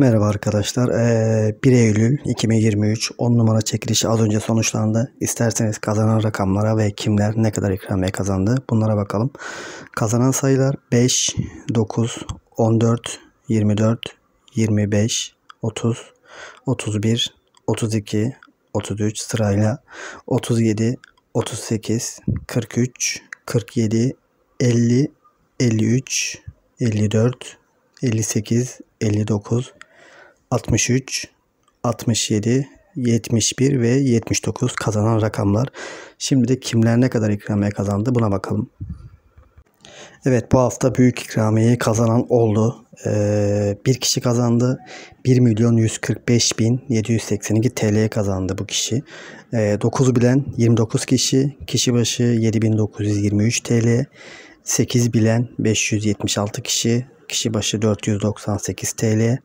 Merhaba arkadaşlar. Ee, 1 Eylül 2023 10 numara çekilişi az önce sonuçlandı. İsterseniz kazanan rakamlara ve kimler ne kadar ikramiye kazandı bunlara bakalım. Kazanan sayılar 5, 9, 14, 24, 25, 30, 31, 32, 33 sırayla 37, 38, 43, 47, 50, 53, 54, 58, 59, 63, 67, 71 ve 79 kazanan rakamlar. Şimdi de kimler ne kadar ikramiye kazandı buna bakalım. Evet bu hafta büyük ikramiyeyi kazanan oldu. Ee, bir kişi kazandı. 1 milyon 145 bin 782 TL'ye kazandı bu kişi. Ee, 9 bilen 29 kişi. Kişi başı 7923 TL. 8 bilen 576 kişi kişi başı 498 TL,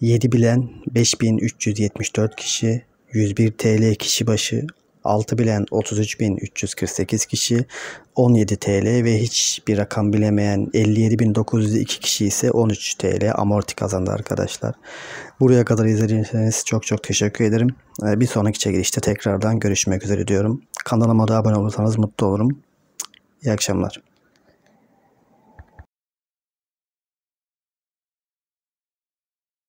7 bilen 5374 kişi, 101 TL kişi başı 6 bilen 33.348 kişi, 17 TL ve hiçbir rakam bilemeyen 57.902 kişi ise 13 TL amorti kazandı arkadaşlar. Buraya kadar izlediyseniz çok çok teşekkür ederim. Ee, bir sonraki çekilişte tekrardan görüşmek üzere diyorum. Kanalıma da abone olursanız mutlu olurum. İyi akşamlar.